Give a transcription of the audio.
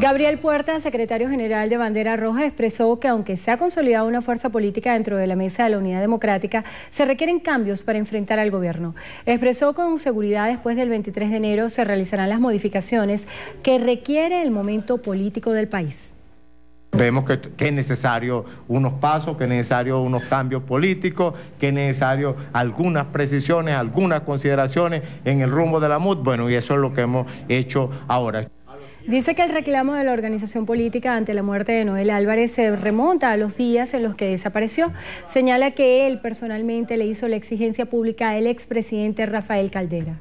Gabriel Puerta, secretario general de Bandera Roja, expresó que aunque se ha consolidado una fuerza política dentro de la mesa de la Unidad Democrática, se requieren cambios para enfrentar al gobierno. Expresó con seguridad después del 23 de enero se realizarán las modificaciones que requiere el momento político del país. Vemos que, es necesario unos pasos, que es necesario unos cambios políticos, que es necesario algunas precisiones, algunas consideraciones en el rumbo de la MUD. Bueno, y eso es lo que hemos hecho ahora. Dice que el reclamo de la organización política ante la muerte de Noel Álvarez se remonta a los días en los que desapareció. Señala que él personalmente le hizo la exigencia pública al expresidente Rafael Caldera.